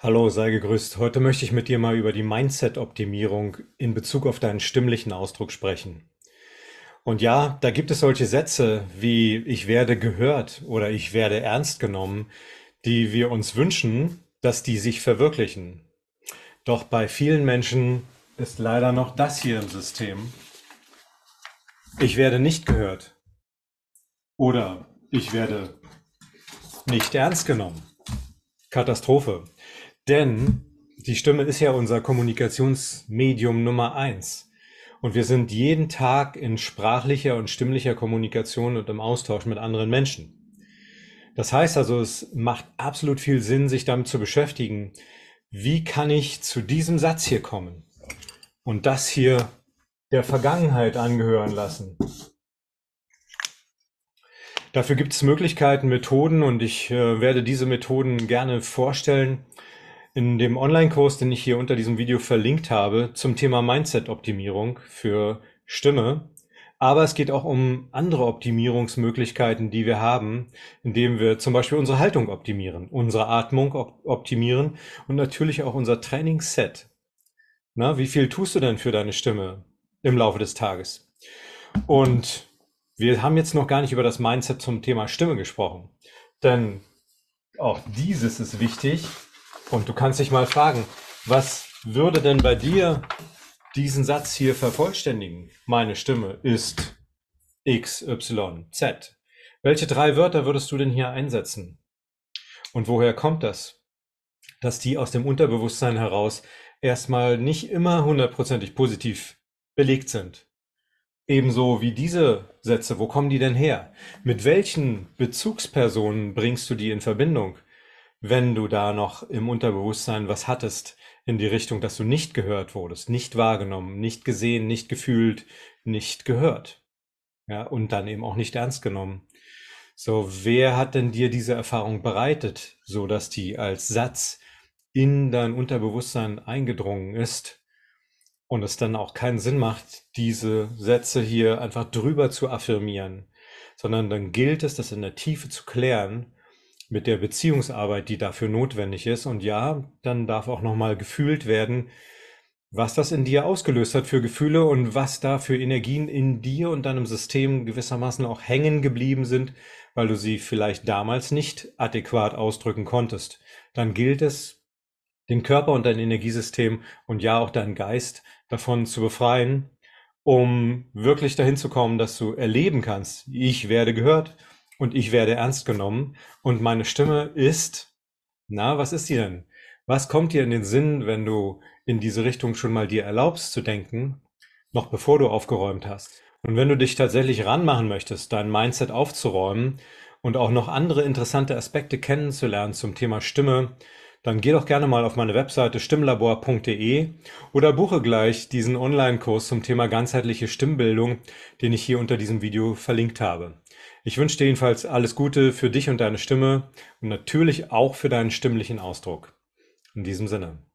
Hallo, sei gegrüßt. Heute möchte ich mit dir mal über die Mindset-Optimierung in Bezug auf deinen stimmlichen Ausdruck sprechen. Und ja, da gibt es solche Sätze wie ich werde gehört oder ich werde ernst genommen, die wir uns wünschen, dass die sich verwirklichen. Doch bei vielen Menschen ist leider noch das hier im System. Ich werde nicht gehört. Oder ich werde nicht ernst genommen. Katastrophe. Denn die Stimme ist ja unser Kommunikationsmedium Nummer eins. Und wir sind jeden Tag in sprachlicher und stimmlicher Kommunikation und im Austausch mit anderen Menschen. Das heißt also, es macht absolut viel Sinn, sich damit zu beschäftigen, wie kann ich zu diesem Satz hier kommen und das hier der Vergangenheit angehören lassen. Dafür gibt es Möglichkeiten, Methoden und ich äh, werde diese Methoden gerne vorstellen in dem Online-Kurs, den ich hier unter diesem Video verlinkt habe, zum Thema Mindset-Optimierung für Stimme. Aber es geht auch um andere Optimierungsmöglichkeiten, die wir haben, indem wir zum Beispiel unsere Haltung optimieren, unsere Atmung optimieren und natürlich auch unser Trainingsset. Na, wie viel tust du denn für deine Stimme im Laufe des Tages? Und wir haben jetzt noch gar nicht über das Mindset zum Thema Stimme gesprochen. Denn auch dieses ist wichtig, und du kannst dich mal fragen, was würde denn bei dir diesen Satz hier vervollständigen? Meine Stimme ist X, Y, Z. Welche drei Wörter würdest du denn hier einsetzen? Und woher kommt das? Dass die aus dem Unterbewusstsein heraus erstmal nicht immer hundertprozentig positiv belegt sind. Ebenso wie diese Sätze, wo kommen die denn her? Mit welchen Bezugspersonen bringst du die in Verbindung? wenn du da noch im Unterbewusstsein was hattest in die Richtung, dass du nicht gehört wurdest, nicht wahrgenommen, nicht gesehen, nicht gefühlt, nicht gehört. Ja, und dann eben auch nicht ernst genommen. So, wer hat denn dir diese Erfahrung bereitet, so dass die als Satz in dein Unterbewusstsein eingedrungen ist und es dann auch keinen Sinn macht, diese Sätze hier einfach drüber zu affirmieren, sondern dann gilt es, das in der Tiefe zu klären mit der Beziehungsarbeit, die dafür notwendig ist. Und ja, dann darf auch nochmal gefühlt werden, was das in dir ausgelöst hat für Gefühle und was da für Energien in dir und deinem System gewissermaßen auch hängen geblieben sind, weil du sie vielleicht damals nicht adäquat ausdrücken konntest. Dann gilt es, den Körper und dein Energiesystem und ja auch deinen Geist davon zu befreien, um wirklich dahin zu kommen, dass du erleben kannst, ich werde gehört, und ich werde ernst genommen und meine Stimme ist, na, was ist die denn? Was kommt dir in den Sinn, wenn du in diese Richtung schon mal dir erlaubst zu denken, noch bevor du aufgeräumt hast? Und wenn du dich tatsächlich ranmachen möchtest, dein Mindset aufzuräumen und auch noch andere interessante Aspekte kennenzulernen zum Thema Stimme dann geh doch gerne mal auf meine Webseite stimmlabor.de oder buche gleich diesen Online-Kurs zum Thema ganzheitliche Stimmbildung, den ich hier unter diesem Video verlinkt habe. Ich wünsche dir jedenfalls alles Gute für dich und deine Stimme und natürlich auch für deinen stimmlichen Ausdruck. In diesem Sinne.